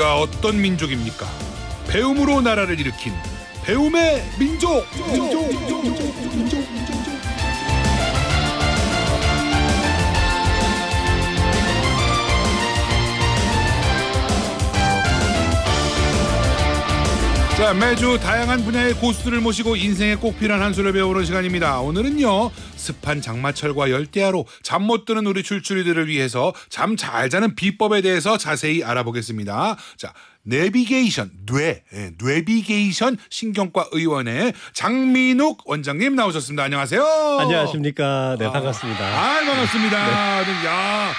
우리가 어떤 민족입니까? 배움으로 나라를 일으킨 배움의 민족! 민족! 민족! 자 매주 다양한 분야의 고수들을 모시고 인생에 꼭 필요한 한 수를 배우는 시간입니다. 오늘은요 습한 장마철과 열대야로 잠 못 드는 우리 출출이들을 위해서 잠 잘 자는 비법에 대해서 자세히 알아보겠습니다. 자 내비게이션 뇌 예, 뇌비게이션 신경과 의원의 장민욱 원장님 나오셨습니다. 안녕하세요. 안녕하십니까. 네 아, 반갑습니다. 아, 아 반갑습니다. 네. 네 야.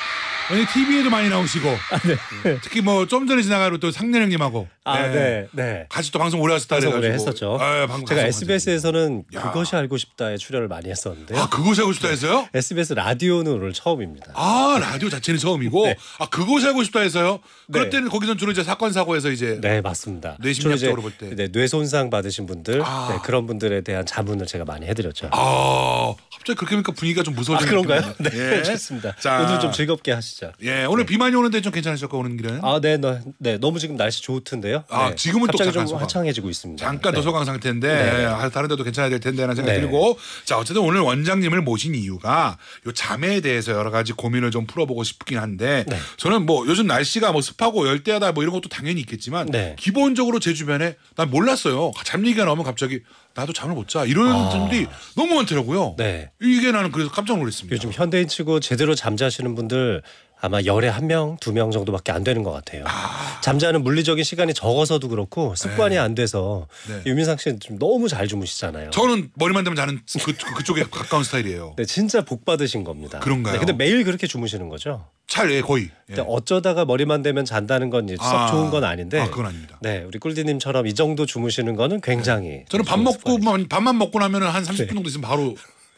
왜냐 TV에도 많이 나오시고 아, 네. 특히 뭐 좀 전에 지나가로 또 상렬 형님하고 아, 네. 네. 네. 같이 또 방송 오래 하셨다 방송 오래 했었죠. 아, 예, 방금 제가 SBS에서는 야. 그것이 알고 싶다에 출연을 많이 했었는데. 아 그것이 알고 싶다 했어요? 네. SBS 라디오는 오늘 처음입니다. 아 라디오 자체는 처음이고 네. 아 그것이 알고 싶다 해서요. 그럴 때는 거기서 주로 이제 사건 사고에서 이제 네 맞습니다. 뇌심리학적으로 볼 때. 네, 뇌 손상 받으신 분들 아. 그런 분들에 대한 자문을 제가 많이 해드렸죠. 아 갑자기 그렇게 하니까 분위기가 좀 무서워지는 아, 그런가요? 네, 예. 좋습니다. 자. 오늘 좀 즐겁게 하시죠. 진짜. 예, 오늘 네. 비 많이 오는데 좀 괜찮으실까 오는 길에? 아, 네, 네, 네, 너무 지금 날씨 좋던데요. 아, 네. 지금은 또 잠깐 좀 화창해지고 있습니다. 잠깐 네. 서강 상태인데 네. 네. 아, 다른 데도 괜찮아야 될 텐데라는 생각이 네. 들고, 자 어쨌든 오늘 원장님을 모신 이유가 요 잠에 대해서 여러 가지 고민을 좀 풀어보고 싶긴 한데, 네. 저는 뭐 요즘 날씨가 뭐 습하고 열대하다 뭐 이런 것도 당연히 있겠지만, 기본적으로 제 주변에 난 몰랐어요. 잠 얘기가 나오면 갑자기 나도 잠을 못 자. 이런 아. 분들이 너무 많더라고요. 네. 이게 나는 그래서 깜짝 놀랐습니다. 요즘 현대인 치고 제대로 잠자시는 분들 아마 열에 한 명, 두 명 정도밖에 안 되는 것 같아요. 아... 잠자는 물리적인 시간이 적어서도 그렇고 습관이 네. 안 돼서 네. 유민상 씨는 너무 잘 주무시잖아요. 저는 머리만 대면 자는 그, 그, 그쪽에 가까운 스타일이에요. 네, 진짜 복 받으신 겁니다. 그런가요? 네, 근데 매일 그렇게 주무시는 거죠? 잘, 예, 거의. 예. 어쩌다가 머리만 대면 잔다는 건썩 아... 좋은 건 아닌데. 아, 그건 아닙니다. 네, 우리 꿀디님처럼 이 정도 주무시는 거는 네. 굉장히. 저는 밥 먹고, 습관이죠. 뭐, 밥만 먹고 나면 한 30분 정도 있으면 바로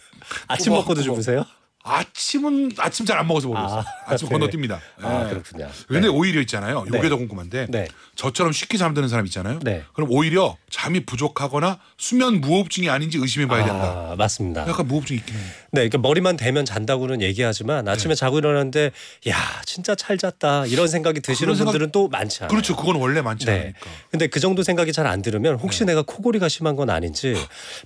아침 먹고도 주무세요? 아침은 아침 잘 안 먹어서 모르겠어요. 아, 아 침 네. 건너뜁니다. 아, 네. 아 그렇군요. 근데 네. 오히려 있잖아요. 네. 요게 더 궁금한데 네. 저처럼 쉽게 잠드는 사람 있잖아요. 네. 그럼 오히려 잠이 부족하거나 수면 무호흡증이 아닌지 의심해봐야 된다. 아, 맞습니다. 약간 무호흡증 있긴 해요. 네, 그러니까 머리만 대면 잔다고는 얘기하지만 아침에 네. 자고 일어났는데 야 진짜 잘 잤다 이런 생각이 드시는 생각... 분들은 또 많지 않아요. 그렇죠, 그건 원래 많지 네. 않으니까. 근데 그 정도 생각이 잘 안 들으면 혹시 네. 내가 코골이가 심한 건 아닌지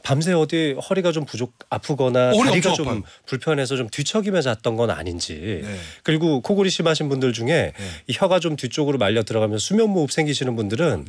밤새 어디 허리가 좀 부족 아프거나 다리가 좀 아파요. 불편해서 좀 뒤척이며 잤던 건 아닌지 네. 그리고 코골이 심하신 분들 중에 네. 이 혀가 좀 뒤쪽으로 말려 들어가면 수면 무호흡 생기시는 분들은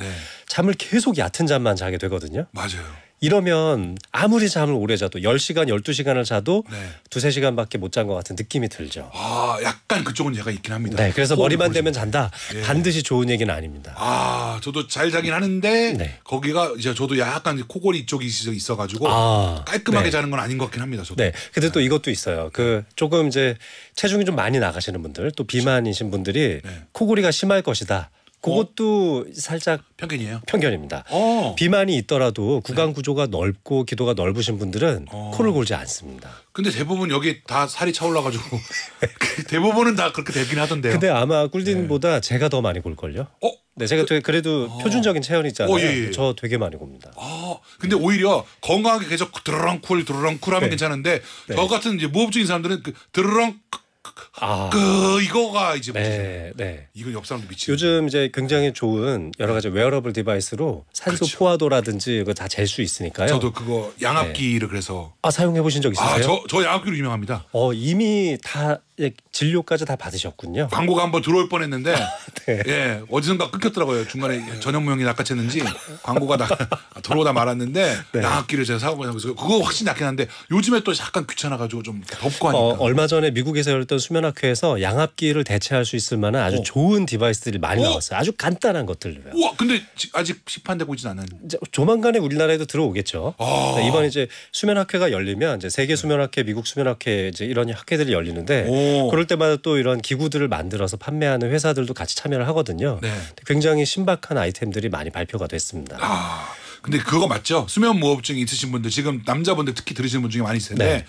잠을 계속 얕은 잠만 자게 되거든요. 맞아요. 이러면 아무리 잠을 오래 자도 10시간, 12시간을 자도 네. 두세 시간밖에 못 잔 것 같은 느낌이 들죠. 아, 약간 그쪽은 제가 있긴 합니다. 네, 그래서 머리만 대면 잔다. 예. 반드시 좋은 얘기는 아닙니다. 아, 저도 잘 자긴 하는데 네. 거기가 이제 저도 약간 코골이 쪽이 있어 가지고 아, 깔끔하게 네. 자는 건 아닌 것 같긴 합니다. 저도. 네. 근데 또 네. 이것도 있어요. 그 조금 이제 체중이 좀 많이 나가시는 분들, 또 그렇죠. 비만이신 분들이 네. 코골이가 심할 것이다. 그것도 어? 살짝 편견이에요. 편견입니다. 어. 비만이 있더라도 구강 구조가 넓고 기도가 넓으신 분들은 어. 코를 골지 않습니다. 근데 대부분 여기 다 살이 차올라가지고 그 대부분은 다 그렇게 되긴 하던데요. 근데 아마 꿀딘보다 네. 제가 더 많이 골 걸요. 어? 네, 제가 그, 그래도 어. 표준적인 체온이 있잖아요. 어, 예, 예. 저 되게 많이 봅니다. 아, 근데 오히려 건강하게 계속 드르렁쿨 드르렁쿨 하면 네. 괜찮은데 네. 저 같은 이제 무법적인 사람들은 그 드르렁 아. 그 이거가 이제 네, 네. 이건 옆 사람도 미치. 요즘 이제 굉장히 좋은 여러 가지 웨어러블 네. 디바이스로 산소 그렇죠. 포화도라든지 그거 다 잴 수 있으니까요. 저도 그거 네. 양압기를 네. 그래서 아 사용해 보신 적 있으세요? 아, 저, 저 양압기로 유명합니다. 어 이미 다 예, 진료까지 다 받으셨군요. 광고가 한번 들어올 뻔했는데 네. 예 어디선가 끊겼더라고요. 중간에 전현무형이 낚아챘는지 광고가 나, 들어오다 말았는데 네. 양악기를 제가 사고 그래서 그거 확실히 낫긴 한데 요즘에 또 약간 귀찮아가지고 좀 덥고 하니까 어, 얼마 전에 미국에서 열렸던 수면학회에서 양압기를 대체할 수 있을 만한 아주 어. 좋은 디바이스들이 많이 어? 나왔어요. 아주 간단한 것들로요. 와 근데 아직 시판되고 있진 않은. 이제 조만간에 우리나라에도 들어오겠죠. 아. 네, 이번 에 이제 수면학회가 열리면 이제 세계 수면학회, 미국 수면학회 이제 이런 학회들이 열리는데. 오. 그럴 때마다 또 이런 기구들을 만들어서 판매하는 회사들도 같이 참여를 하거든요. 네. 굉장히 신박한 아이템들이 많이 발표가 됐습니다. 아. 근데 그거 맞죠? 수면 무호흡증 있으신 분들 지금 남자분들 특히 들으시는 분 중에 많이 있을 데 네.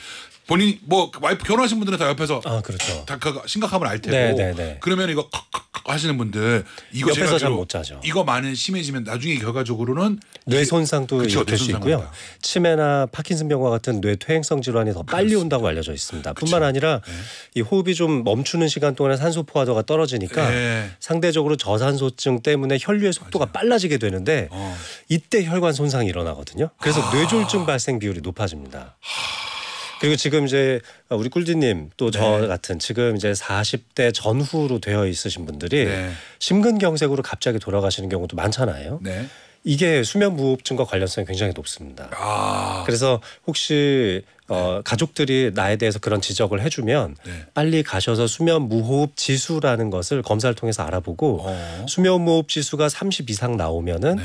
본인 뭐 와이프 결혼하신 분들은 다 옆에서 아 그렇죠. 다그 심각함을 알 테고 네네네. 네, 네. 그러면 이거 칵칵칵 하시는 분들 이거 옆에서 잘 못 자죠. 이거 많은 심해지면 나중에 결과적으로는 뇌 손상도 될 수 있고요. 간다. 치매나 파킨슨병과 같은 뇌 퇴행성 질환이 더 빨리 그렇습니다. 온다고 알려져 있습니다. 그쵸. 뿐만 아니라 네. 이 호흡이 좀 멈추는 시간 동안에 산소 포화도가 떨어지니까 네. 상대적으로 저산소증 때문에 혈류의 속도가 맞아요. 빨라지게 되는데 어. 이때 혈관 손상이 일어나거든요. 그래서 아. 뇌졸중 발생 비율이 높아집니다. 아. 그리고 지금 이제 우리 꿀디님 또저 네. 같은 지금 이제 40대 전후로 되어 있으신 분들이 네. 심근경색으로 갑자기 돌아가시는 경우도 많잖아요. 네. 이게 수면 무호흡증과 관련성이 굉장히 높습니다. 아. 그래서 혹시 어, 네. 가족들이 나에 대해서 그런 지적을 해주면 네. 빨리 가셔서 수면 무호흡 지수라는 것을 검사를 통해서 알아보고 어. 수면 무호흡 지수가 30 이상 나오면은 네.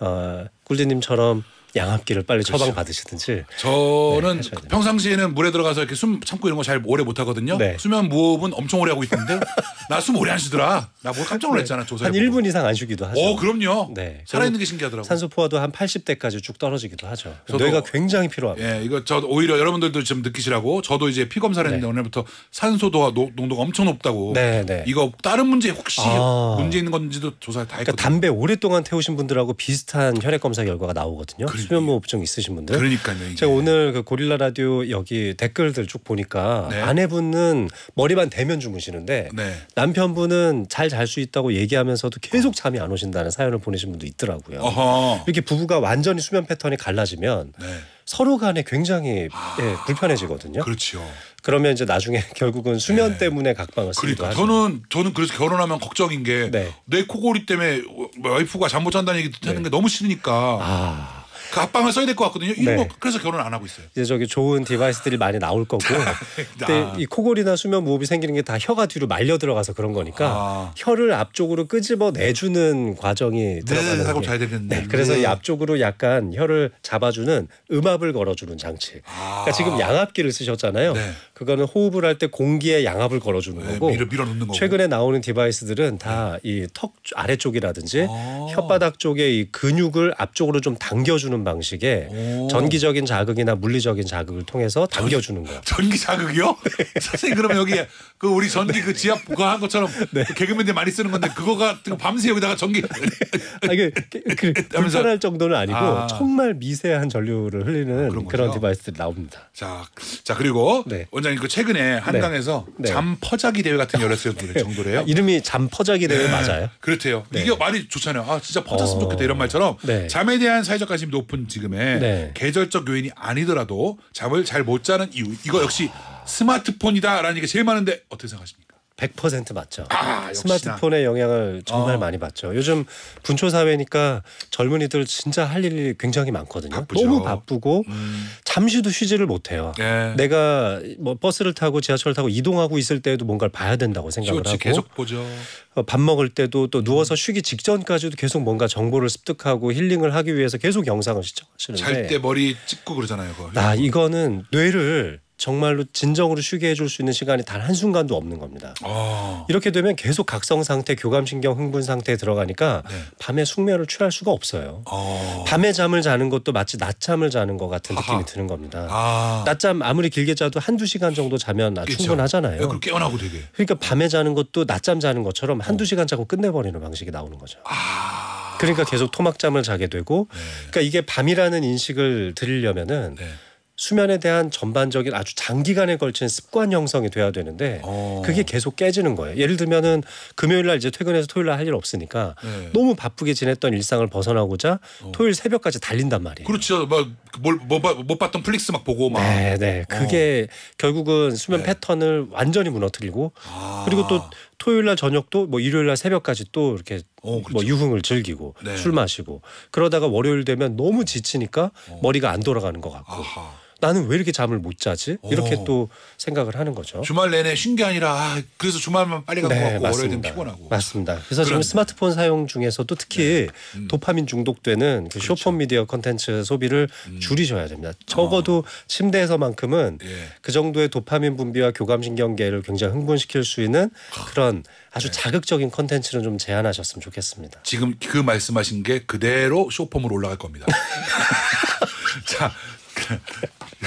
어, 꿀디님처럼 양압기를 빨리 그렇죠. 처방 받으시든지. 저는 네, 평상시에는 물에 들어가서 이렇게 숨 참고 이런 거 잘 오래 못 하거든요. 네. 수면 무호흡은 엄청 오래 하고 있는데 나 숨 오래 안 쉬더라. 나 보고 뭐 깜짝 네. 놀랐잖아 네. 조사해. 한 1분 이상 안 쉬기도 하죠. 어, 그럼요. 네. 살아있는 게 신기하더라고요. 산소 포화도 한 80대까지 쭉 떨어지기도 하죠. 저도, 뇌가 굉장히 필요합니다. 예, 이거 저 오히려 여러분들도 지금 느끼시라고 저도 이제 피 검사를 했는데 네. 오늘부터 산소도가 아, 농도가 엄청 높다고. 네, 네. 이거 다른 문제 혹시 아. 문제 있는 건지도 조사 다 그러니까 했거든요. 그러니까 담배 오랫동안 태우신 분들하고 비슷한 혈액 검사 결과가 나오거든요. 그렇죠. 수면무 업종 있으신 분들. 그러니까요. 이게. 제가 오늘 그 고릴라 라디오 여기 댓글들 쭉 보니까 네. 아내분은 머리만 대면 주무시는데 네. 남편분은 잘 잘 수 있다고 얘기하면서도 계속 어. 잠이 안 오신다는 사연을 보내신 분도 있더라고요. 어허. 이렇게 부부가 완전히 수면 패턴이 갈라지면 네. 서로 간에 굉장히 예, 아... 예, 불편해지거든요. 그렇죠. 그러면 이제 나중에 결국은 수면 네. 때문에 각방을 쓰기도 그러니까 하죠. 저는 저는 그래서 결혼하면 걱정인 게내 네. 코골이 때문에 와이프가 잠 못 잔다는 얘기 듣는 네. 게 너무 싫으니까. 아... 그 합방을 써야 될 것 같거든요. 이 뭐 네. 거 그래서 결혼 안 하고 있어요. 이제 저기 좋은 디바이스들이 많이 나올 거고. 근데 아. 이 코골이나 수면 무호흡이 생기는 게 다 혀가 뒤로 말려 들어가서 그런 거니까 아. 혀를 앞쪽으로 끄집어 내주는 과정이 네, 들어가는 네, 작업 잘 되겠네. 네, 그래서 네. 이 앞쪽으로 약간 혀를 잡아주는 음압을 걸어주는 장치. 그러니까 아. 그러니까 지금 양압기를 쓰셨잖아요. 네. 그거는 호흡을 할 때공기의 양압을 걸어주는 네, 거고 밀어, 밀어넣는 최근에 나오는 디바이스들은 다 이 턱 아래쪽이라든지 아. 혓바닥 쪽에 이 근육을 앞쪽으로 좀 당겨주는 방식의 전기적인 자극이나 물리적인 자극을 통해서 당겨주는 거예요. 전기 자극이요? 네. 선생님 그러면 여기 그 우리 전기 그 지압 그거 한 것처럼 네. 그 개그맨들 많이 쓰는 건데 그거가 밤새 여기다가 전기 네. 아, 이게 그, 그 불편할 정도는 아니고 아. 정말 미세한 전류를 흘리는 아, 그런, 그런 디바이스들이 나옵니다. 자, 자 그리고 네. 위원장님 그 최근에 네. 한강에서 네. 네. 잠퍼자기 대회 같은 열렸어요 그 네. 정도래요. 아, 이름이 잠퍼자기 대회 네. 맞아요? 그렇대요. 네. 이게 말이 좋잖아요. 아 진짜 퍼졌으면 어... 좋겠다 이런 말처럼 잠에 대한 사회적 관심이 높은 지금의 계절적 요인이 아니더라도 잠을 잘 못 자는 이유 이거 역시 아. 스마트폰이다라는 게 제일 많은데 어떻게 생각하십니까? 100% 맞죠. 아, 스마트폰의 영향을 정말 어. 많이 받죠. 요즘 분초 사회니까 젊은이들 진짜 할 일이 굉장히 많거든요. 바쁘죠. 너무 바쁘고 음. 잠시도 쉬지를 못해요. 네. 내가 뭐 버스를 타고 지하철 을 타고 이동하고 있을 때에도 뭔가를 봐야 된다고 생각을 하고 계속 보죠. 어, 밥 먹을 때도 또 누워서 음. 쉬기 직전까지도 계속 뭔가 정보를 습득하고 힐링을 하기 위해서 계속 영상을 시청하시는데 잘 때 머리 찍고 그러잖아요. 그거. 나 아, 이거는 뇌를 정말로 진정으로 쉬게 해줄 수 있는 시간이 단 한 순간도 없는 겁니다. 아. 이렇게 되면 계속 각성 상태, 교감신경 흥분 상태에 들어가니까 네. 밤에 숙면을 취할 수가 없어요. 아. 밤에 잠을 자는 것도 마치 낮잠을 자는 것 같은 느낌이 드는 겁니다. 아. 낮잠 아무리 길게 자도 한두 시간 정도 자면 그렇 충분하잖아요. 네, 그걸 깨어나고 되게. 그러니까 밤에 자는 것도 낮잠 자는 것처럼 한두 어. 시간 자고 끝내버리는 방식이 나오는 거죠. 아. 그러니까 계속 토막잠을 자게 되고, 네. 그러니까 이게 밤이라는 인식을 드리려면은 네. 수면에 대한 전반적인 아주 장기간에 걸친 습관 형성이 돼야 되는데 어. 그게 계속 깨지는 거예요. 예를 들면은 금요일 날 이제 퇴근해서 토요일 날 할 일 없으니까 네. 너무 바쁘게 지냈던 일상을 벗어나고자 어. 토요일 새벽까지 달린단 말이에요. 그렇죠. 막뭘못 못 봤던 플릭스 막 보고 막. 네, 네. 어. 그게 어. 결국은 수면 네. 패턴을 완전히 무너뜨리고 아. 그리고 또 토요일 날 저녁도 뭐 일요일 날 새벽까지 또 이렇게 어, 그렇죠. 뭐 유흥을 즐기고 네. 술 마시고 그러다가 월요일 되면 너무 지치니까 어. 머리가 안 돌아가는 것 같고. 아하. 나는 왜 이렇게 잠을 못 자지? 이렇게 오. 어. 또 생각을 하는 거죠. 주말 내내 쉰게 아니라 아, 그래서 주말만 빨리 가고 네, 월요일은 피곤하고. 맞습니다. 그래서 지금 스마트폰 사용 중에서도 특히 네. 음. 음. 도파민 중독되는 그 그렇죠. 쇼폰 미디어 컨텐츠 소비를 음. 줄이셔야 됩니다. 어. 적어도 어. 침대에서만큼은 예. 그 정도의 도파민 분비와 교감신경계를 굉장히 흥분시킬 수 있는 그런 아주 네. 자극적인 컨텐츠를좀 제한하셨으면 좋겠습니다. 지금 그 말씀하신 게 그대로 쇼폼으로 올라갈 겁니다. 자,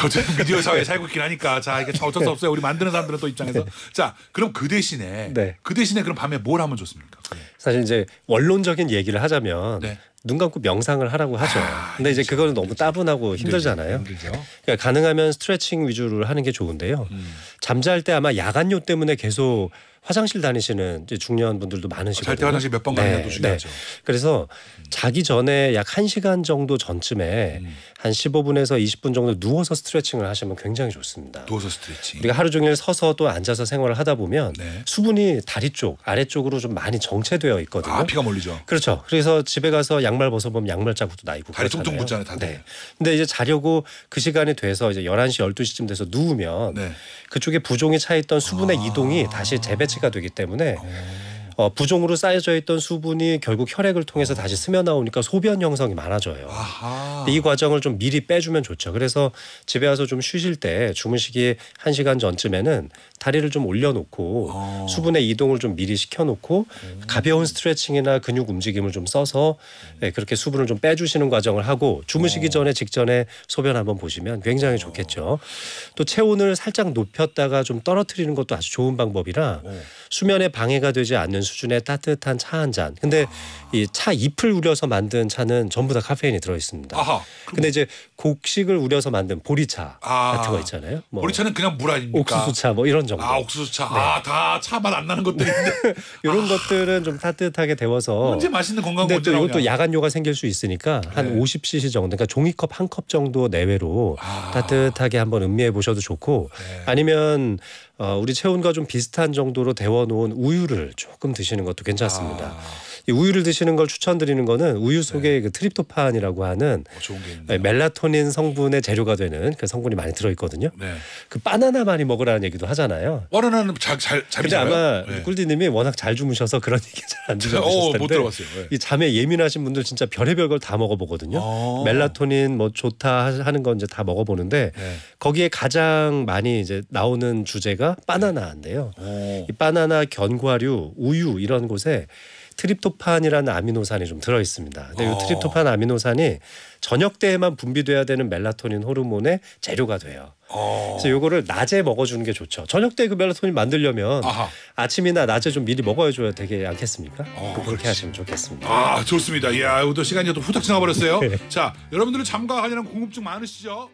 요즘 미디어 사회에 살고 있긴 하니까 자 이게 어쩔 수 네. 없어요. 우리 만드는 사람들은 또 입장에서 네. 자 그럼 그 대신에 네. 그 대신에 그럼 밤에 뭘 하면 좋습니까? 그래. 네. 사실 이제 원론적인 얘기를 하자면 네. 눈 감고 명상을 하라고 하죠. 아, 근데 이제 그렇죠. 그거는 너무 그렇죠. 따분하고 힘들잖아요. 그러니까 가능하면 스트레칭 위주로 하는 게 좋은데요. 음. 잠잘 때 아마 야간요 때문에 계속 화장실 다니시는 중요한 분들도 많으시고 잘때 화장실 몇번 네, 가는 것도 중요하죠. 네. 그래서 음. 자기 전에 약 한시간 정도 전쯤에 음. 한 15분에서 20분 정도 누워서 스트레칭을 하시면 굉장히 좋습니다. 누워서 스트레칭. 우리가 하루 종일 서서 또 앉아서 생활을 하다 보면 네. 수분이 다리 쪽, 아래쪽으로 좀 많이 정체되어 있거든요. 아, 피가 몰리죠. 그렇죠. 그래서 집에 가서 양말 벗어보면 양말 자국도 나 있고 다리 퉁퉁 붙잖아요, 다들. 네. 근데 이제 자려고 그 시간이 돼서 이제 11시, 12시쯤 돼서 누우면 네. 그쪽에 부종이 차 있던 수분의 아. 이동이 다시 재배치 캐치가 되기 때문에 오. 어. 어, 부종으로 쌓여져 있던 수분이 결국 혈액을 통해서 다시 스며 나오니까 소변 형성이 많아져요. 이 과정을 좀 미리 빼주면 좋죠. 그래서 집에 와서 좀 쉬실 때 주무시기 한 시간 전쯤에는 다리를 좀 올려놓고 아. 수분의 이동을 좀 미리 시켜놓고 음. 가벼운 스트레칭이나 근육 움직임을 좀 써서 네, 그렇게 수분을 좀 빼주시는 과정을 하고 주무시기 어. 전에 직전에 소변 한번 보시면 굉장히 어. 좋겠죠. 또 체온을 살짝 높였다가 좀 떨어뜨리는 것도 아주 좋은 방법이라 어. 수면에 방해가 되지 않는 수준의 따뜻한 차 한 잔. 근데 아. 이차 잎을 우려서 만든 차는 전부 다 카페인이 들어 있습니다. 아하, 근데 이제 곡식을 우려서 만든 보리차 아. 같은 거 있잖아요. 뭐 보리차는 그냥 물 아닙니까? 옥수수차 뭐 이런 정도. 아 옥수수차. 네. 아다 차 맛 안 나는 것들인데. 이런 아. 것들은 좀 따뜻하게 데워서. 언제 맛있는 건강 근데 또 이것도 야간료가 생길 수 있으니까 네. 한 50cc 정도, 그러니까 종이컵 한 컵 정도 내외로 아. 따뜻하게 한번 음미해 보셔도 좋고 네. 아니면 어, 우리 체온과 좀 비슷한 정도로 데워놓은 우유를 조금 드시는 것도 괜찮습니다. 아. 우유를 드시는 걸 추천드리는 거는 우유 속에 네. 그 트립토판이라고 하는 어, 네, 멜라토닌 성분의 재료가 되는 그 성분이 많이 들어 있거든요. 네. 그 바나나 많이 먹으라는 얘기도 하잖아요. 바나나는 잘잘 근데 아마 네. 꿀디님이 워낙 잘 주무셔서 그런 얘기 잘 안 들어셨을 텐데. 못 들어봤어요. 네. 이 잠에 예민하신 분들 진짜 별의별 걸 다 먹어보거든요. 아 멜라토닌 뭐 좋다 하는 건 이제 다 먹어보는데 네. 거기에 가장 많이 이제 나오는 주제가 바나나인데요. 어. 이 바나나 견과류, 우유 이런 곳에 트립토판이라는 아미노산이 좀 들어 있습니다. 근데 어. 이 트립토판 아미노산이 저녁 때에만 분비돼야 되는 멜라토닌 호르몬의 재료가 돼요. 어. 그래서 요거를 낮에 먹어주는 게 좋죠. 저녁 때 그 멜라토닌 만들려면 아하. 아침이나 낮에 좀 미리 먹어줘야 되게 않겠습니까? 어, 그렇게 그렇지. 하시면 좋겠습니다. 아 좋습니다. 이야 또 시간이 또 후딱 지나버렸어요. 네. 자 여러분들은 잠과 관련한 궁금증 많으시죠?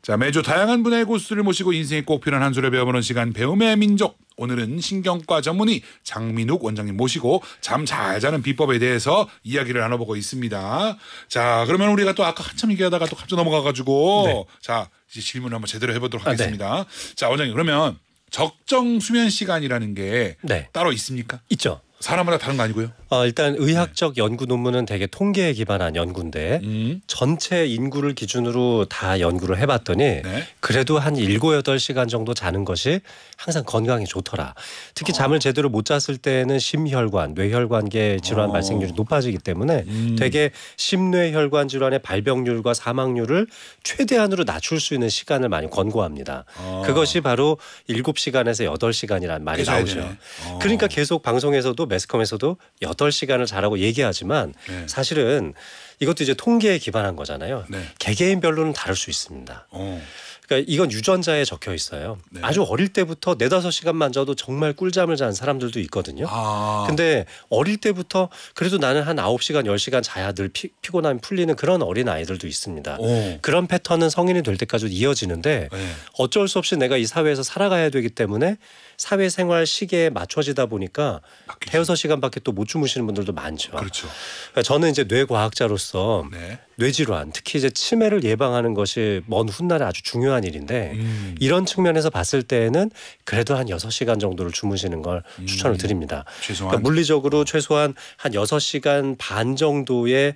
자 매주 다양한 분야의 고수를 모시고 인생이 꼭 필요한 한 수를 배워보는 시간 배움의 민족 오늘은 신경과 전문의 장민욱 원장님 모시고 잠 잘 자는 비법에 대해서 이야기를 나눠보고 있습니다. 자, 그러면 우리가 또 아까 한참 얘기하다가 또 갑자기 넘어가가지고 네. 자, 이제 질문을 한번 제대로 해보도록 하겠습니다. 아, 네. 자, 원장님 그러면 적정 수면 시간이라는 게 네. 따로 있습니까? 있죠. 사람마다 다른 거 아니고요? 어, 일단 의학적 네. 연구 논문은 대개 통계에 기반한 연구인데 음. 전체 인구를 기준으로 다 연구를 해봤더니 네. 그래도 한 일곱 여덟 시간 정도 자는 것이 항상 건강에 좋더라. 특히 어. 잠을 제대로 못 잤을 때는 심혈관, 뇌혈관계 질환 어. 발생률이 높아지기 때문에 음. 되게 심뇌혈관 질환의 발병률과 사망률을 최대한으로 낮출 수 있는 시간을 많이 권고합니다. 어. 그것이 바로 일곱 시간에서 여덟 시간이라는 말이 나오죠. 어. 그러니까 계속 방송에서도 매스컴에서도 여 여덟 시간을 자라고 얘기하지만 네. 사실은 이것도 이제 통계에 기반한 거잖아요. 네. 개개인별로는 다를 수 있습니다. 오. 어. 그러니까 이건 유전자에 적혀 있어요. 네. 아주 어릴 때부터 네다섯 시간만 자도 정말 꿀잠을 자는 사람들도 있거든요. 아. 근데 어릴 때부터 그래도 나는 한 아홉 시간 열시간 자야 늘 피, 피곤함이 풀리는 그런 어린 아이들도 있습니다. 오. 그런 패턴은 성인이 될 때까지 이어지는데 네. 어쩔 수 없이 내가 이 사회에서 살아가야 되기 때문에 사회생활 시계에 맞춰지다 보니까 대여섯 시간밖에 또 못 주무시는 분들도 많죠. 그렇죠. 그러니까 저는 이제 뇌과학자로서 네. 뇌질환, 특히 이제 치매를 예방하는 것이 먼 훗날에 아주 중요한 일인데 음. 이런 측면에서 봤을 때에는 그래도 한6 시간 정도를 주무시는 걸 음. 추천을 드립니다. 그러니까 물리적으로 최소한 한6 시간반 정도의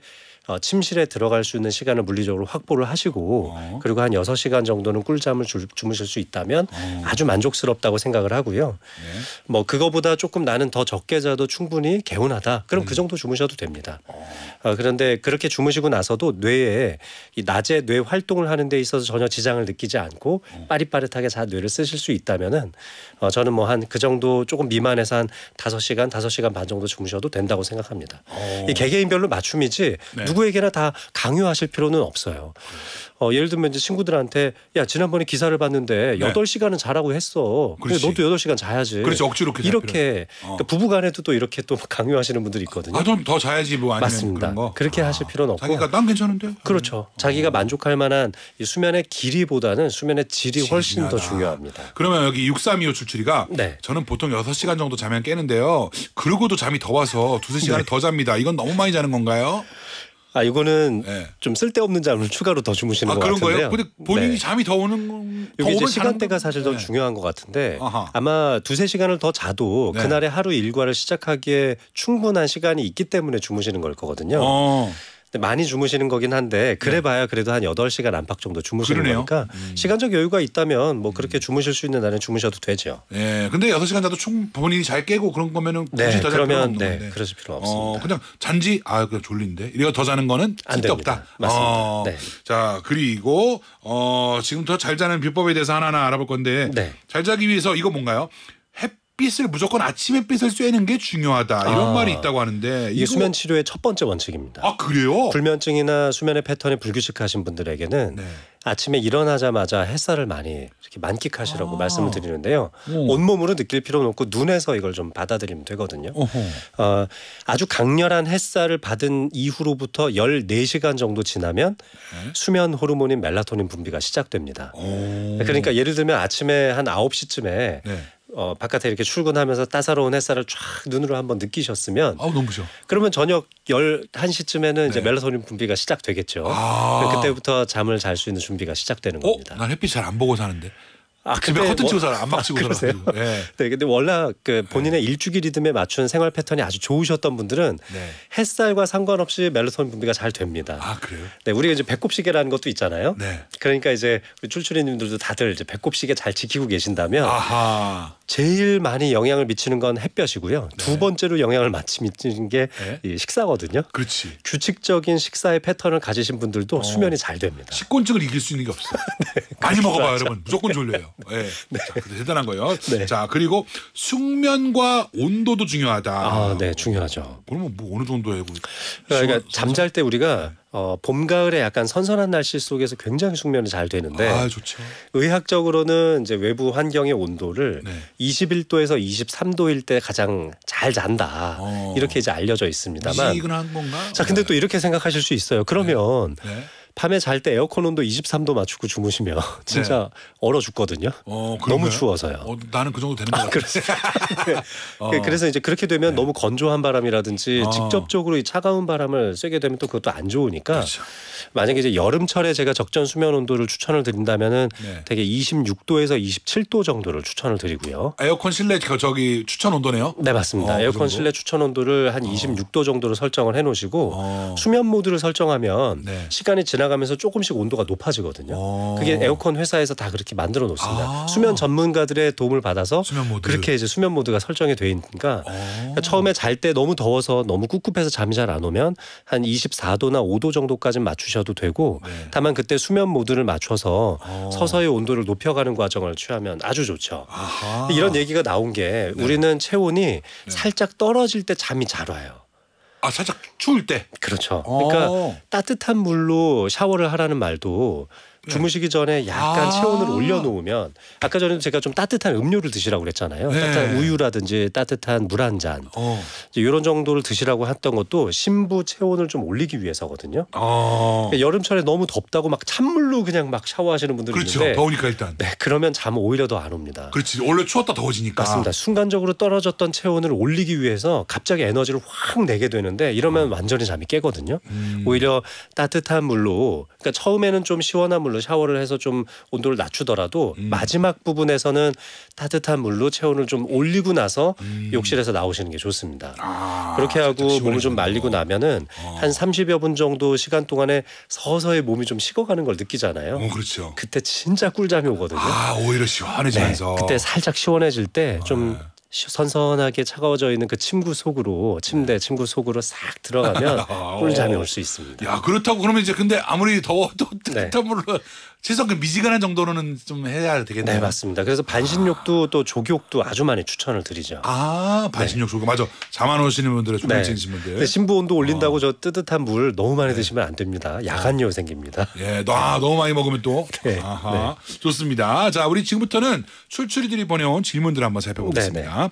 어, 침실에 들어갈 수 있는 시간을 물리적으로 확보를 하시고 어. 그리고 한 여섯 시간 정도는 꿀잠을 주, 무실수 있다면 어. 아주 만족스럽다고 생각을 하고요. 네. 뭐 그거보다 조금 나는 더 적게 자도 충분히 개운하다. 그럼 그 음. 그 정도 주무셔도 됩니다. 어. 어. 그런데 그렇게 주무시고 나서도 뇌에 이 낮에 뇌 활동을 하는 데 있어서 전혀 지장을 느끼지 않고 어. 빠릿빠릿하게 잘 뇌를 쓰실 수 있다면은 어, 저는 뭐 한 그 정도 조금 미만에서 한 다섯 시간 다섯 시간반 정도 주무셔도 된다고 생각합니다. 이 개개인별로 맞춤이지 네. 누구에게나 다 강요하실 필요는 없어요. 어, 예를 들면 이제 친구들한테 야 지난번에 기사를 봤는데 네. 여덟 시간은 자라고 했어. 그렇지. 근데 너도 8 시간 자야지. 그렇지 억지로 이렇게 그러니까 어. 그러니까 부부간에도 또 이렇게 또 강요하시는 분들이 있거든요. 아좀더 자야지 뭐 아니면 맞습니다. 그렇게 아. 하실 필요는 없고. 자기가 난 괜찮은데. 그렇죠. 어. 자기가 만족할 만한 수면의 길이보다는 수면의 질이 진하다. 훨씬 더 중요합니다. 그러면 여기 6325 출출이가 네. 저는 보통 6 시간 정도 자면 깨는데요. 그러고도 잠이 더 와서 2, 3 시간을 네. 더 잡니다. 이건 너무 많이 자는 건가요? 아 이거는 네. 좀 쓸데없는 잠을 추가로 더 주무시는 아, 것 그런 같은데요. 거예요? 근데 본인이 네. 잠이 더 오는 이게 이제 시간대가 사실 더 네. 중요한 것 같은데 아하. 아마 두세 시간을 더 자도 네. 그날의 하루 일과를 시작하기에 충분한 시간이 있기 때문에 주무시는 걸 거거든요. 어. 네, 많이 주무시는 거긴 한데 그래봐야 네. 그래도 한8 시간 안팎 정도 주무시는 그러네요. 거니까 음. 시간적 여유가 있다면 뭐 음. 그렇게 주무실 수 있는 날은 주무셔도 되죠. 예. 근데 6 시간 자도 충 본인이 잘 깨고 그런 거면은 네, 굳이 네, 더잘 그러면 네, 네. 그러실 필요 없습니다. 어, 그냥 잔지 아, 그 졸린데. 이거더 자는 거는 쓸데 없다. 어. 맞습니다. 어, 네. 자, 그리고 어, 지금 더 잘 자는 비법에 대해서 하나하나 알아볼 건데 잘 자기 위해서 이거 뭔가요? 빛을 무조건 아침에 빛을 쐬는 게 중요하다 이런 아, 말이 있다고 하는데 이게 수면 치료의 첫 번째 원칙입니다. 아 그래요? 불면증이나 수면의 패턴이 불규칙하신 분들에게는 네. 아침에 일어나자마자 햇살을 많이 이렇게 만끽하시라고 아. 말씀을 드리는데요. 오. 온몸으로 느낄 필요는 없고 눈에서 이걸 좀 받아들이면 되거든요. 어 어, 아주 강렬한 햇살을 받은 이후로부터 14시간 정도 지나면 네? 수면 호르몬인 멜라토닌 분비가 시작됩니다. 오. 그러니까 예를 들면 아침에 한 9시쯤에 네. 어, 바깥에 이렇게 출근하면서 따사로운 햇살을 쫙 눈으로 한번 느끼셨으면 아우 너무 좋 그러면 저녁 열한시쯤에는 네. 이제 멜라토닌 분비가 시작되겠죠. 아 그때부터 잠을 잘 수 있는 준비가 시작되는 어? 겁니다. 난 햇빛 잘 안 보고 사는데. 아, 집에 커튼 뭐- 치고 살아 안 박치고 아, 살아. 네. 네, 근데 원래 그 본인의 네. 일주기 리듬에 맞춘 생활 패턴이 아주 좋으셨던 분들은 네. 햇살과 상관없이 멜라토닌 분비가 잘 됩니다. 아 그래요? 네, 우리가 이제 배꼽시계라는 것도 있잖아요. 네. 그러니까 이제 우리 출출이님들도 다들 이제 배꼽시계 잘 지키고 계신다면 아하. 제일 많이 영향을 미치는 건 햇볕이고요. 네. 두 번째로 영향을 미치는 게 네. 식사거든요. 그렇지. 규칙적인 식사의 패턴을 가지신 분들도 어. 수면이 잘 됩니다. 식곤증을 이길 수 있는 게 없어요. 네, 많이 먹어봐요, 그렇죠. 여러분. 무조건 졸려요. 네. 네. 네. 자, 대단한 거예요. 네. 자 그리고 숙면과 온도도 중요하다. 아, 네, 중요하죠. 그러면 뭐 어느 정도예요? 그러니까 잠잘 때 우리가 어, 봄 가을에 약간 선선한 날씨 속에서 굉장히 숙면이 잘 되는데 아, 의학적으로는 이제 외부 환경의 온도를 네. 21도에서 23도일 때 가장 잘 잔다 어. 이렇게 이제 알려져 있습니다만 자 근데 네. 또 이렇게 생각하실 수 있어요 그러면 네. 네. 밤에 잘 때 에어컨 온도 23도 맞추고 주무시면 진짜 네. 얼어 죽거든요. 어, 너무 추워서요. 어, 나는 그 정도 되는 거 아, 같아요. 네. 어. 그, 그래서 이제 그렇게 되면 네. 너무 건조한 바람이라든지 어. 직접적으로 이 차가운 바람을 쐬게 되면 또 그것도 안 좋으니까 그렇죠. 만약에 이제 여름철에 제가 적전 수면 온도를 추천을 드린다면은 네. 되게 26도에서 27도 정도를 추천을 드리고요. 에어컨 실내 저기 추천 온도네요? 네 맞습니다. 어, 그 에어컨 그 실내 추천 온도를 한 26도 어. 정도로 설정을 해놓으시고 수면 모드를 설정하면 네. 시간이 지나 지나가면서 조금씩 온도가 높아지거든요. 오. 어. 그게 에어컨 회사에서 다 그렇게 만들어 놓습니다. 아. 수면 전문가들의 도움을 받아서 수면 그렇게 이제 수면 모드가 설정이 돼 있으니까 어. 그러니까 처음에 잘 때 너무 더워서 너무 꿉꿉해서 잠이 잘 안 오면 한 24도나 5도 정도까지 맞추셔도 되고 네. 다만 그때 수면 모드를 맞춰서 오. 어. 서서히 온도를 높여가는 과정을 취하면 아주 좋죠. 아하. 이런 얘기가 나온 게 네. 우리는 네. 체온이 네. 살짝 떨어질 때 잠이 잘 와요. 아 살짝 추울 때. 그렇죠. 어. 그러니까 따뜻한 물로 샤워를 하라는 말도 예. 주무시기 전에 약간 아~ 체온을 올려놓으면 아까 전에 제가 좀 따뜻한 음료를 드시라고 그랬잖아요. 네. 따뜻한 우유라든지 따뜻한 물 한 잔. 어. 이런 정도를 드시라고 했던 것도 신부 체온을 좀 올리기 위해서거든요. 어. 그러니까 여름철에 너무 덥다고 막 찬물로 그냥 막 샤워하시는 분들이 그렇죠. 있는데 더우니까 일단. 네, 그러면 잠 오히려 더 안 옵니다. 그렇지. 원래 추웠다 더워지니까. 맞습니다. 순간적으로 떨어졌던 체온을 올리기 위해서 갑자기 에너지를 확 내게 되는데 이러면 어. 완전히 잠이 깨거든요. 음. 오히려 따뜻한 물로 그러니까 처음에는 좀 시원한 물로 물로 샤워를 해서 좀 온도를 낮추더라도 음. 마지막 부분에서는 따뜻한 물로 체온을 좀 올리고 나서 음. 욕실에서 나오시는 게 좋습니다. 아, 그렇게 하고 몸을 좀 말리고 나면은 어. 한 30여 분 정도 시간 동안에 서서히 몸이 좀 식어가는 걸 느끼잖아요. 어, 그렇죠. 그때 진짜 꿀잠이 오거든요. 아, 오히려 시원해지면서. 네, 그때 살짝 시원해질 때좀 아. 네. 선선하게 차가워져 있는 그 침구 속으로 침대 네. 침구 속으로 싹 들어가면 꿀잠이 올 수 있습니다. 야 그렇다고 그러면 이제 근데 아무리 더워도 네. 따뜻한 네. 물로 최소 그 미지근한 정도로는 좀 해야 되겠네요. 네 맞습니다. 그래서 반신욕도 아. 또 조교육도 아주 많이 추천을 드리죠. 아 반신욕 네. 조교 맞아. 잠 안 오시는 분들은 조교육이신 네. 분들. 신부 온도 올린다고 어. 저 뜨뜻한 물 너무 많이 네. 드시면 안 됩니다. 야간요 생깁니다. 예, 아, 너무 많이 먹으면 또. 네. 아하, 네. 좋습니다. 자 우리 지금부터는 출출이들이 보내온 질문들 한번 네, 네. 살펴보겠습니다. 네네.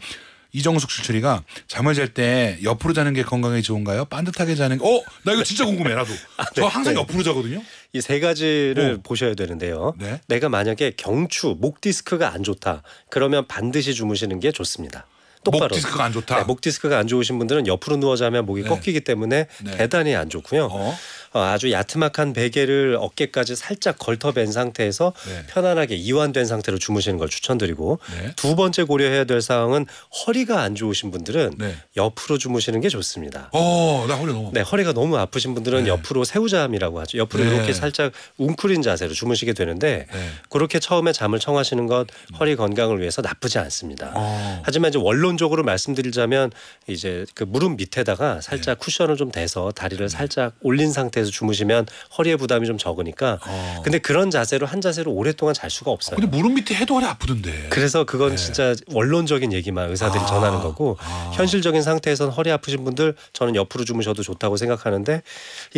이정숙 출출이가 잠을 잘 때 옆으로 자는 게 건강에 좋은가요? 반듯하게 자는 게 어? 나 이거 진짜 궁금해 나도. 아, 네. 저 항상 네. 옆으로 자거든요. 이 세 가지를 오. 보셔야 되는데요. 네? 내가 만약에 경추, 목 디스크가 안 좋다. 그러면 반드시 주무시는 게 좋습니다. 똑바로. 목 디스크가 안 좋다. 네, 목 디스크가 안 좋으신 분들은 옆으로 누워 자면 목이 네. 꺾이기 때문에 네. 대단히 안 좋고요. 어? 어, 아주 야트막한 베개를 어깨까지 살짝 걸터댄 상태에서 네. 편안하게 이완된 상태로 주무시는 걸 추천드리고 네. 두 번째 고려해야 될 사항은 허리가 안 좋으신 분들은 네. 옆으로 주무시는 게 좋습니다. 어, 나 허리 너무. 네, 허리가 너무 아프신 분들은 네. 옆으로 새우잠이라고 하죠. 옆으로 이렇게 네. 살짝 웅크린 자세로 주무시게 되는데 네. 그렇게 처음에 잠을 청하시는 것 허리 건강을 위해서 나쁘지 않습니다. 어. 하지만 이제 원론적으로 말씀드리자면 이제 그 무릎 밑에다가 살짝 쿠션을 좀 대서 다리를 살짝 올린 상태에서 자세에서 주무시면 허리에 부담이 좀 적으니까. 어. 근데 그런 자세로 한 자세로 오랫동안 잘 수가 없어요. 근데 무릎 밑에 해도 허리 아프던데. 그래서 그건 네. 진짜 원론적인 얘기만 의사들이 아. 전하는 거고 아. 현실적인 상태에선 허리 아프신 분들 저는 옆으로 주무셔도 좋다고 생각하는데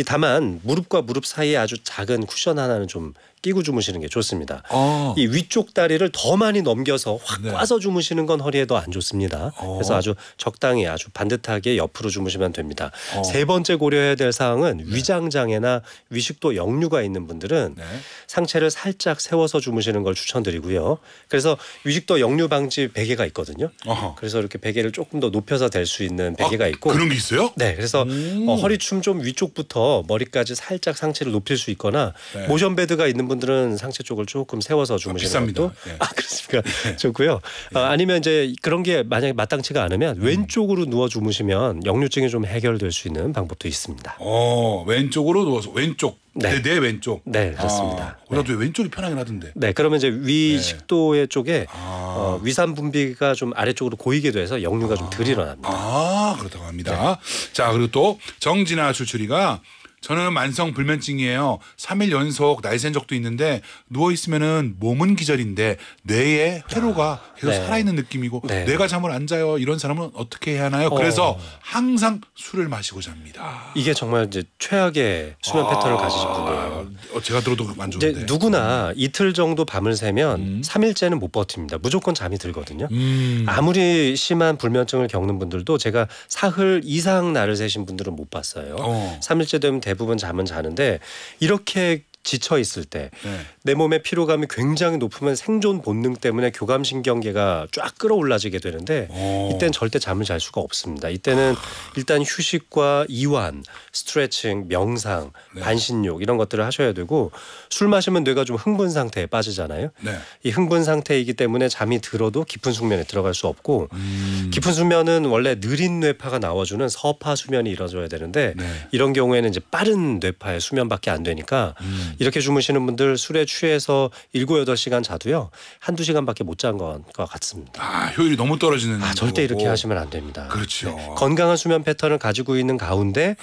다만 무릎과 무릎 사이에 아주 작은 쿠션 하나는 좀 끼고 주무시는 게 좋습니다. 어. 이 위쪽 다리를 더 많이 넘겨서 확 네. 꽈서 주무시는 건 허리에도 안 좋습니다. 어. 그래서 아주 적당히 아주 반듯하게 옆으로 주무시면 됩니다. 어. 세 번째 고려해야 될 사항은 네. 위장 장애나 위식도 역류가 있는 분들은 네. 상체를 살짝 세워서 주무시는 걸 추천드리고요. 그래서 위식도 역류 방지 베개가 있거든요. 어허. 그래서 이렇게 베개를 조금 더 높여서 될 수 있는 아, 베개가 아, 있고 그런 게 있어요? 네, 그래서 음. 어, 허리춤 좀 위쪽부터 머리까지 살짝 상체를 높일 수 있거나 네. 모션 베드가 있는 계신 분들은 상체 쪽을 조금 세워서 아, 주무시는 것도 예. 아, 그렇습니까? 예. 좋고요. 어, 예. 아, 니면 이제 그런 게 만약에 마땅치가 않으면 음. 왼쪽으로 누워 주무시면 역류증이 좀 해결될 수 있는 방법도 있습니다. 어, 왼쪽으로 누워서 왼쪽 네. 내, 왼쪽. 네, 그렇습니다. 아, 나도 네. 왼쪽이 편하긴 하던데. 네, 그러면 이제 위 네. 식도의 쪽에 아. 어, 위산 분비가 좀 아래쪽으로 고이게 돼서 역류가 아. 좀덜 일어납니다. 아, 그렇다고 합니다. 네. 자, 그리고 또 정진아 출출이가 저는 만성 불면증이에요. 3일 연속 나이 센 적도 있는데 누워 있으면은 몸은 기절인데 뇌에 회로가 계속 네. 살아 있는 느낌이고 네. 뇌가 잠을 안 자요. 이런 사람은 어떻게 해야 하나요? 그래서 어. 항상 술을 마시고 잡니다. 이게 정말 이제 최악의 수면 아. 패턴을 가지신 분이에요. 어, 제가 들어도 안 좋은데. 누구나 음. 이틀 정도 밤을 새면 음. 3일째는 못 버팁니다. 무조건 잠이 들거든요. 음. 아무리 심한 불면증을 겪는 분들도 제가 사흘 이상 날을 새신 분들은 못 봤어요. 어. 3일째 되면 대 대부분 잠은 자는데 이렇게 지쳐 있을 때내 네. 몸의 피로감이 굉장히 높으면 생존 본능 때문에 교감 신경계가 쫙 끌어올라지게 되는데 오. 어. 이땐 절대 잠을 잘 수가 없습니다. 이때는 일단 휴식과 이완, 스트레칭, 명상, 네. 반신욕 이런 것들을 하셔야 되고 술 마시면 뇌가 좀 흥분 상태에 빠지잖아요. 네. 이 흥분 상태이기 때문에 잠이 들어도 깊은 숙면에 들어갈 수 없고 음. 깊은 수면은 원래 느린 뇌파가 나와주는 서파 수면이 이루어져야 되는데 네. 이런 경우에는 이제 빠른 뇌파의 수면밖에 안 되니까 음. 이렇게 주무시는 분들 술에 취해서 7, 8시간 자도요. 한두 시간밖에 못 잔 것과 같습니다. 아, 효율이 너무 떨어지는 아, 절대 이렇게 하시면 안 됩니다. 그렇죠. 네, 건강한 수면 패턴을 가지고 있는 가운데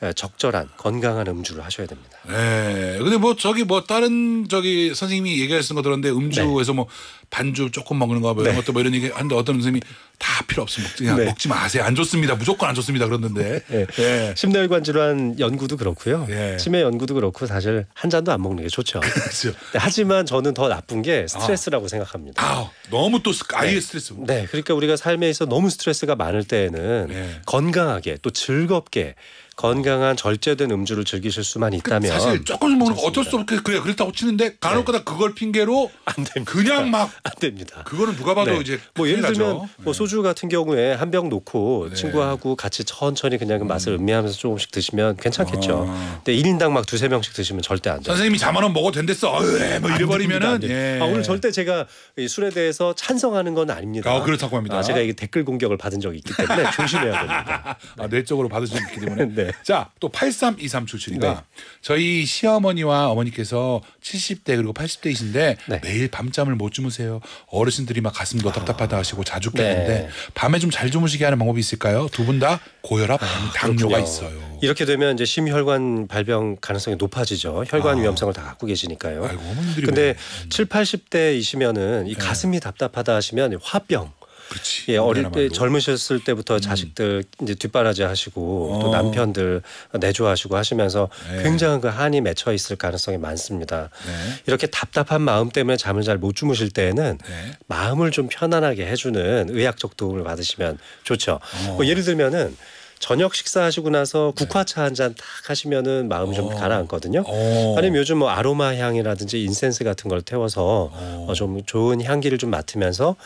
네. 적절한 건강한 음주를 하셔야 됩니다. 네. 근데 뭐 저기 뭐 다른 저기 선생님이 얘기하시는 거 들었는데 음주에서 네. 뭐 반주 조금 먹는 거, 뭐 이런 네. 것도 뭐 이런 얘기 하는데 어떤 선생님이 다 필요 없습니다. 그냥 네. 먹지 마세요. 안 좋습니다. 무조건 안 좋습니다. 그러는데. 네. 네. 예. 심혈관 질환 연구도 그렇고요. 네. 치매 연구도 그렇고 사실 한 잔도 안 먹는 게 좋죠. 그렇죠. 네, 하지만 저는 더 나쁜 게 아. 스트레스라고 아. 생각합니다. 아, 너무 또 아예 네. 스트레스. 네. 그러니까 우리가 삶에 있 너무 스트레스가 많을 때에는 건강하게 또 즐겁게 건강한 절제된 음주를 즐기실 수만 그 있다면 사실 조금씩 먹는 거 어쩔 수 없게 그래 그렇다고 치는데 간혹가다 네. 그걸 핑계로 안 됩니다. 그냥 막 안 됩니다. 그거는 누가 봐도 네. 이제 뭐 예를 들면 나뭐 네. 소주 같은 경우에 한 병 놓고 네. 친구하고 같이 천천히 그냥 그 맛을 음. 음미하면서 조금씩 드시면 괜찮겠죠. 아. 근데 1인당 막 두세 병씩 드시면 절대 안 돼요. 선생님이 자만원 먹어도 된댔어. 어이, 뭐 이래버리면은 예. 아, 오늘 절대 제가 이 술에 대해서 찬성하는 건 아닙니다. 아, 그렇다고 합니다. 아, 제가 이게 댓글 공격을 받은 적이 있기 때문에 조심해야 됩니다. 아, 내적으로 받으셨기 때문에. 네. 네. 자, 또 832377이가 네. 저희 시어머니와 어머니께서 70대 그리고 80대이신데 네. 매일 밤잠을 못 주무세요. 어르신들이 막 가슴도 뭐 답답하다 하시고 자주 네. 깨는데 밤에 좀 잘 주무시게 하는 방법이 있을까요? 두 분 다 고혈압, 아, 당뇨가 그렇군요. 있어요. 이렇게 되면 이제 심혈관 발병 가능성이 높아지죠. 혈관 아. 위험성을 다 갖고 계시니까요. 아이고, 어머님들이 근데 뭐... 7, 80대이시면은 이 네. 가슴이 답답하다 하시면 화병 그렇지. 예, 어릴 때 말로. 젊으셨을 때부터 음. 자식들 이제 뒷바라지 하시고 어. 또 남편들 내조하시고 하시면서 네. 굉장한 그 한이 맺혀 있을 가능성이 많습니다. 네. 이렇게 답답한 마음 때문에 잠을 잘 못 주무실 때에는 네. 마음을 좀 편안하게 해주는 의학적 도움을 받으시면 좋죠. 어. 뭐 예를 들면은 저녁 식사하시고 나서 네. 국화차 한 잔 딱 하시면은 마음이 좀 어. 가라앉거든요. 오. 어. 아니면 요즘 뭐 아로마 향이라든지 인센스 같은 걸 태워서 어, 어 좀 좋은 향기를 좀 맡으면서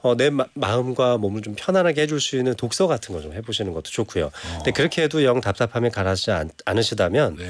어, 내 마, 음과 몸을 좀 편안하게 해줄 수 있는 독서 같은 걸 좀 해보시는 것도 좋고요. 어. 근데 그렇게 해도 영 답답함이 가라지 앉 않, 않으시다면 네.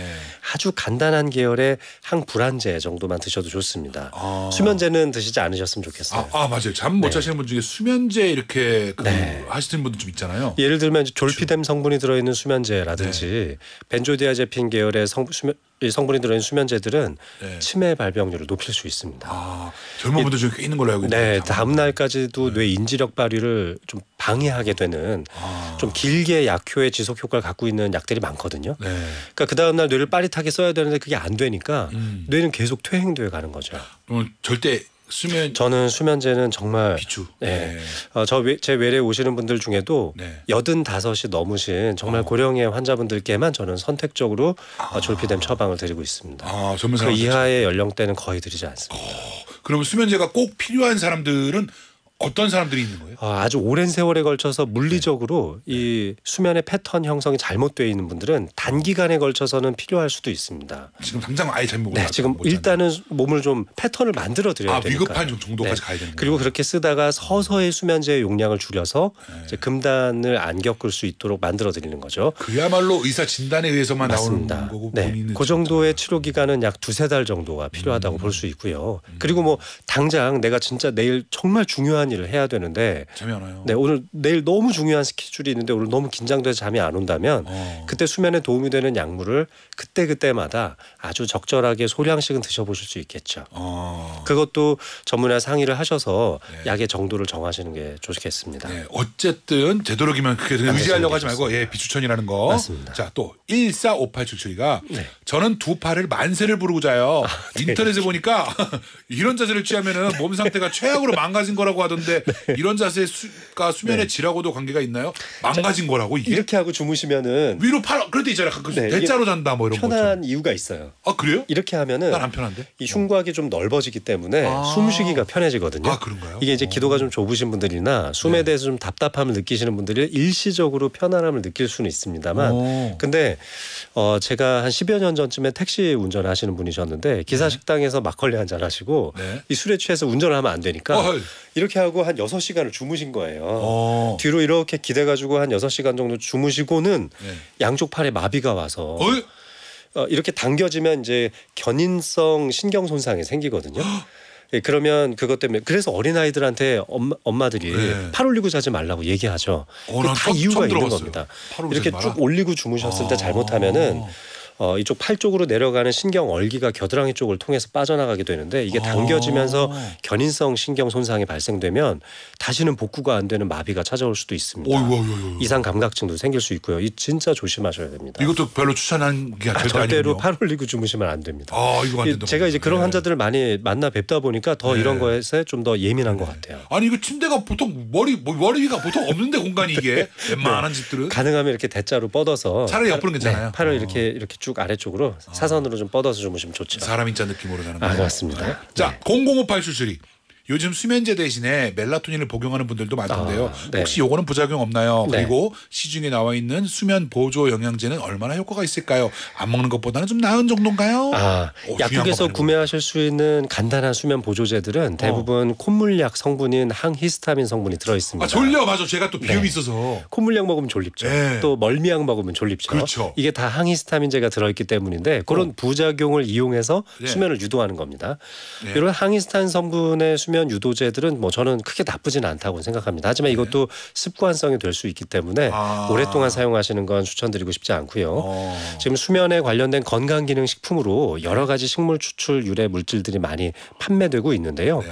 아주 간단한 계열의 항불안제 정도만 드셔도 좋습니다. 아. 수면제는 드시지 않으셨으면 좋겠어요. 아, 아 맞아요. 잠못 네. 자시는 분 중에 수면제 이렇게 그 네. 하시는 분들 좀 있잖아요. 예를 들면 졸피뎀 성 성분이 들어있는 수면제라든지 네. 벤조디아제핀 계열의 성, 수면, 성분이 들어있는 수면제들은 네. 치매 발병률을 높일 수 있습니다. 아, 젊은 분들 중에 꽤 있는 걸로 알고 있는데. 네, 다음 날까지도 네. 뇌 인지력 발휘를 좀 방해하게 되는 아. 좀 길게 약효의 지속 효과를 갖고 있는 약들이 많거든요. 네. 그러니까 그 다음 날 뇌를 빠릿하게 써야 되는데 그게 안 되니까 음. 뇌는 계속 퇴행돼 가는 거죠. 절대 수면 저는 수면제는 정말 비추. 네. 네. 어, 저 제 외래 오시는 분들 중에도 네. 여든 다섯이 넘으신 정말 어. 고령의 환자분들께만 저는 선택적으로 아. 어, 졸피뎀 처방을 드리고 있습니다. 아, 그 이하의 연령대는 거의 드리지 않습니다. 어. 그러면 수면제가 꼭 필요한 사람들은 어떤 사람들이 있는 거예요? 아, 주 오랜 세월에 걸쳐서 물리적으로 네. 이 수면의 패턴 형성이 잘못되어 있는 분들은 단기간에 걸쳐서는 필요할 수도 있습니다. 지금 당장 아예 잘못 네, 지금 일단은 몸을 좀 패턴을 만들어 드려야 아, 되니까. 위급한 정도까지 네. 가야 되는 그리고 그렇게 쓰다가 서서히 수면제 의 용량을 줄여서 네. 금단을 안 겪을 수 있도록 만들어 드리는 거죠. 그야말로 의사 진단에 의해서만 맞습니다. 나오는 거고 네. 그 정도의 치료 기간은 약 두세 달 정도가 필요하다고 음. 볼수 있고요. 음. 그리고 뭐 당장 내가 진짜 내일 정말 중요한 일을 해야 되는데 잠이 안 와요. 네 오늘 내일 너무 중요한 스케줄이 있는데 오늘 너무 긴장돼서 잠이 안 온다면 어. 그때 수면에 도움이 되는 약물을 그때 그때마다 아주 적절하게 소량씩은 드셔보실 수 있겠죠. 어. 그것도 전문의 와 상의를 하셔서 네. 약의 정도를 정하시는 게 좋겠습니다. 네, 어쨌든 되도록이면 그게 의지하려고 하지 말고 예 비추천이라는 거. 맞습니다. 자또 145877이가 네. 저는 두 팔을 만세를 부르고 자요. 아, 네. 인터넷에 보니까 이런 자세를 취하면은 몸 상태가 최악으로 망가진 거라고 하던데. 그런데 네. 이런 자세가 수면의 네. 질하고도 관계가 있나요? 망가진 거라고 이게? 이렇게 하고 주무시면은 위로 팔 그럴 때 있잖아요. 가 그 네, 대자로 잔다 뭐 이런 거. 편한 거죠. 이유가 있어요. 아 그래요? 이렇게 하면은 난안 편한데. 이 흉곽이 좀 넓어지기 때문에 아. 숨쉬기가 편해지거든요. 아 그런가요? 이게 이제 기도가 어. 좀 좁으신 분들이나 숨에 네. 대해서 좀 답답함을 느끼시는 분들이 일시적으로 편안함을 느낄 수는 있습니다만, 오. 어. 근데 어 제가 한 10여 년 전쯤에 택시 운전하시는 분이셨는데 기사 식당에서 막걸리 한 잔 하시고 네. 이 술에 취해서 운전을 하면 안 되니까 어 이렇게 하고. 하고 한 여섯 시간을 주무신 거예요. 오. 어. 뒤로 이렇게 기대 가지고 한 여섯 시간 정도 주무시고는 네. 양쪽 팔에 마비가 와서 어이? 어, 이렇게 당겨지면 이제 견인성 신경 손상이 생기거든요. 예, 그러면 그것 때문에 그래서 어린 아이들한테 엄마, 엄마들이 네. 팔 올리고 자지 말라고 얘기하죠. 어, 그 다처 이유가 있는 겁니다. 이렇게 쭉 말아? 올리고 주무셨을 때 아. 잘못하면은 아. 어, 이쪽 팔 쪽으로 내려가는 신경 얼기가 겨드랑이 쪽을 통해서 빠져나가게 되는데 이게 아. 당겨지면서 견인성 신경 손상이 발생되면 다시는 복구가 안 되는 마비가 찾아올 수도 있습니다. 어이구, 어이구, 이상 감각증도 생길 수 있고요. 이 진짜 조심하셔야 됩니다. 이것도 별로 추천한게 아, 절대로 팔 올리고 주무시면 안 됩니다. 아, 이거 안 된다. 제가 이제 그런 네. 환자들을 많이 만나 뵙다 보니까 더 네. 이런 거에서 좀더 예민한 네. 것 같아요. 아니 이거 침대가 보통 머리 뭐 머리가 보통 없는데 공간이 이게 네. 웬만한 집들은 가능하면 이렇게 대자로 뻗어서 차라리 옆으로 괜찮아요. 네, 팔을 어. 이렇게 이렇게 쭉쭉 아래쪽으로 아. 사선으로 좀 뻗어서 주무시면 좋죠. 사람 인자 느낌으로 가는 거. 아, 맞습니다. 자, 0 0 5 8 7 7이 요즘 수면제 대신에 멜라토닌을 복용하는 분들도 많던데요. 아, 네. 혹시 요거는 부작용 없나요? 네. 그리고 시중에 나와 있는 수면 보조 영양제는 얼마나 효과가 있을까요? 안 먹는 것보다는 좀 나은 정도인가요? 아, 오, 약국에서 구매하실 수 있는 간단한 수면 보조제들은 대부분 어. 콧물약 성분인 항히스타민 성분이 들어 있습니다. 아, 졸려 맞아. 제가 또 비염이 네. 있어서 콧물약 먹으면 졸립죠. 네. 또 멀미약 먹으면 졸립죠. 그렇죠. 이게 다 항히스타민제가 들어 있기 때문인데 그런 어. 부작용을 이용해서 네. 수면을 유도하는 겁니다. 네. 이런 항히스타민 성분의 수면 수면 유도제들은 뭐 저는 크게 나쁘진 않다고 생각합니다. 하지만 네. 이것도 습관성이 될 수 있기 때문에 아. 오랫동안 사용하시는 건 추천드리고 싶지 않고요. 어. 지금 수면에 관련된 건강 기능 식품으로 여러 가지 식물 추출 유래 물질들이 많이 판매되고 있는데요. 네.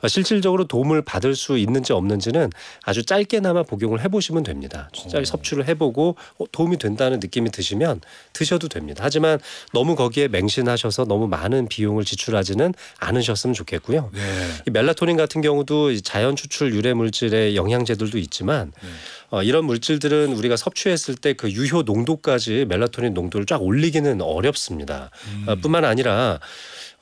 어, 실질적으로 도움을 받을 수 있는지 없는지는 아주 짧게나마 복용을 해보시면 됩니다. 짧게 어. 섭취를 해보고 어, 도움이 된다는 느낌이 드시면 드셔도 됩니다. 하지만 너무 거기에 맹신하셔서 너무 많은 비용을 지출하지는 않으셨으면 좋겠고요. 네. 멜라토닌 같은 경우도 자연 추출 유래 물질의 영양제들도 있지만 네. 어, 이런 물질들은 우리가 섭취했을 때 그 유효 농도까지 멜라토닌 농도를 쫙 올리기는 어렵습니다. 어, 음. 어, 뿐만 아니라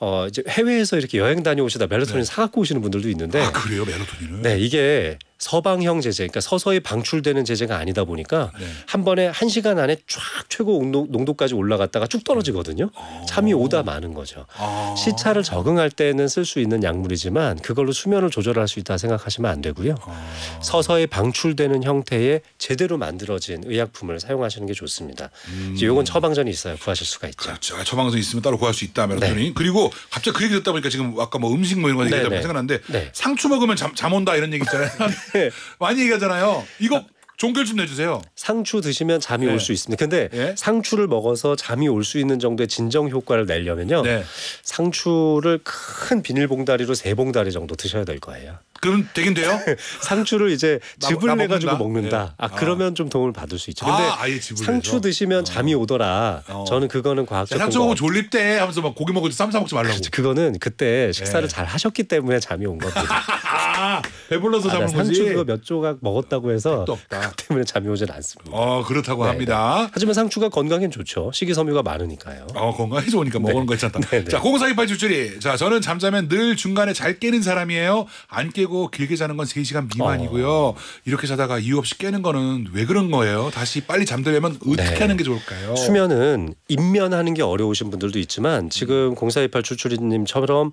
어, 이제 해외에서 이렇게 여행 다녀오시다 멜라토닌 네. 사갖고 오시는 분들도 있는데 아 그래요 멜라토닌을? 네 이게 서방형 제재, 그러니까 서서히 방출되는 제재가 아니다 보니까 네. 한 번에 한 시간 안에 쫙 최고 농도, 까지 올라갔다가 쭉 떨어지거든요. 어. 참이 오다 마는 거죠. 아. 시차를 적응할 때는 쓸 수 있는 약물이지만 그걸로 수면을 조절할 수 있다 생각하시면 안 되고요. 아. 서서히 방출되는 형태의 제대로 만들어진 의약품을 사용하시는 게 좋습니다. 음. 이건 처방전이 있어요. 구하실 수가 있죠. 그렇죠. 아, 처방전이 있으면 따로 구할 수 있다. 메라토닌. 네. 그리고 갑자기 그 얘기 듣다 보니까 지금 아까 뭐 음식 뭐 이런 거 얘기하다 네, 네. 생각났는데 네. 상추 먹으면 잠, 잠 온다 이런 얘기 있잖아요. 네. 많이 얘기하잖아요. 이거 종결 좀 내주세요. 상추 드시면 잠이 네. 올수 있습니다. 근데 네. 상추를 먹어서 잠이 올 수 있는 정도의 진정 효과를 내려면요. 네. 상추를 큰 비닐봉다리로 세 봉다리 정도 드셔야 될 거예요. 그럼 되긴 돼요? 상추를 이제 즙을 내 가지고 먹는다. 네. 아, 아, 그러면 아. 좀 도움을 받을 수 있죠. 근데 아, 상추 드시면 어. 잠이 오더라. 어. 저는 그거는 과학적 상추 보고 졸립대 하면서 막 고기 먹고 쌈싸 먹지 말라고. 그렇죠. 그거는 그때 식사를 네. 잘 하셨기 때문에 잠이 온겁니요 아, 배불러서 잠을 아, 상추 그거 몇 조각 먹었다고 해서 그 때문에 잠이 오진 않습니다. 어, 그렇다고 네, 합니다. 네. 하지만 상추가 건강엔 좋죠. 식이섬유가 많으니까요. 어, 건강에 좋으니까 네. 먹는 거 괜찮다. 네, 자, 공사기팔 주줄이. 자, 저는 잠자면 늘 중간에 잘 깨는 사람이에요. 안 깨고 자고 길게 자는 건 세시간 미만이고요. 어. 이렇게 자다가 이유 없이 깨는 거는 왜 그런 거예요? 다시 빨리 잠들려면 어떻게 네. 하는 게 좋을까요? 수면은 인면하는 게 어려우신 분들도 있지만 지금 0428 출출이님처럼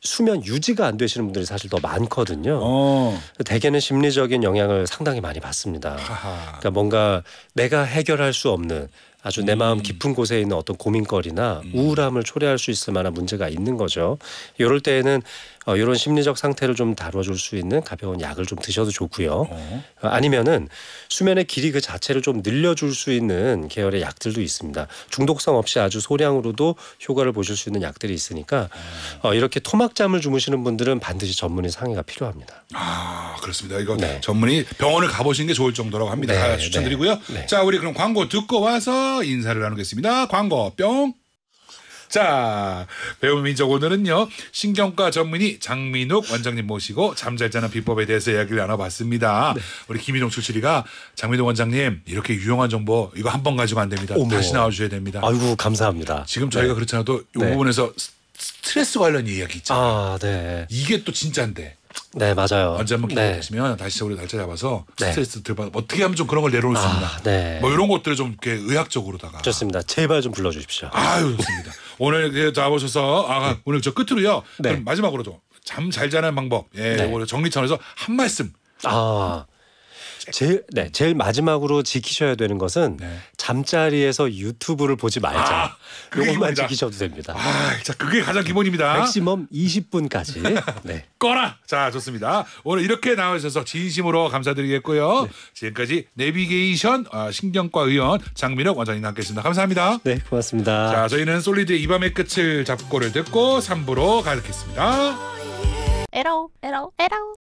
수면 유지가 안 되시는 분들이 사실 더 많거든요. 어. 대개는 심리적인 영향을 상당히 많이 받습니다. 그러니까 뭔가 내가 해결할 수 없는 아주 내 음. 마음 깊은 곳에 있는 어떤 고민거리나 음. 우울함을 초래할 수 있을 만한 문제가 있는 거죠. 이럴 때에는 어, 이런 심리적 상태를 좀 다뤄줄 수 있는 가벼운 약을 좀 드셔도 좋고요. 어. 어. 아니면은 수면의 길이 그 자체를 좀 늘려줄 수 있는 계열의 약들도 있습니다. 중독성 없이 아주 소량으로도 효과를 보실 수 있는 약들이 있으니까 어, 이렇게 토막잠을 주무시는 분들은 반드시 전문의 상의가 필요합니다. 아 그렇습니다. 이거 네. 전문의 병원을 가보시는 게 좋을 정도라고 합니다. 네, 네, 추천드리고요. 네. 자 우리 그럼 광고 듣고 와서 인사를 나누겠습니다. 광고 뿅. 자, 배움 민족 오늘은요. 신경과 전문의 장민욱 원장님 모시고 잠잘 자는 비법에 대해서 이야기를 나눠봤습니다. 네. 우리 김희종 출출이가 장민욱 원장님 이렇게 유용한 정보 이거 한 번 가지고 안 됩니다. 어머. 다시 나와주셔야 됩니다. 아이고 감사합니다. 지금 저희가 네. 그렇잖아도 이 네. 부분에서 스트레스 관련 이야기 있잖아요. 아, 네. 이게 또 진짜인데. 네 맞아요. 언제 한번 네. 기회 되시면 다시 우리 날짜 잡아서 네. 스트레스 들받 어떻게 하면 좀 그런 걸 내려올 수 아, 있나. 아, 네. 뭐 이런 것들을 좀 이렇게 의학적으로다가. 좋습니다. 제발 좀 불러주십시오. 아유 좋습니다. 오늘 잡으셔서 아 네. 오늘 저 끝으로요. 그럼 마지막으로 좀 잠 잘 자는 방법 예, 네. 정리차원에서 한 말씀. 아 제일 네 제일 마지막으로 지키셔야 되는 것은 네. 잠자리에서 유튜브를 보지 말자. 아, 것만 지키셔도 됩니다. 아, 자 그게 가장 기본입니다. 맥시멈 20분까지. 네. 꺼라. 자 좋습니다. 오늘 이렇게 나와주셔서 진심으로 감사드리겠고요. 네. 지금까지 내비게이션 어, 신경과 의원 장민혁 원장님 함께했습니다. 감사합니다. 네 고맙습니다. 자 저희는 솔리드이 밤의 끝을 잡고를 듣고 3부로 가득습니다 에러 에러 에러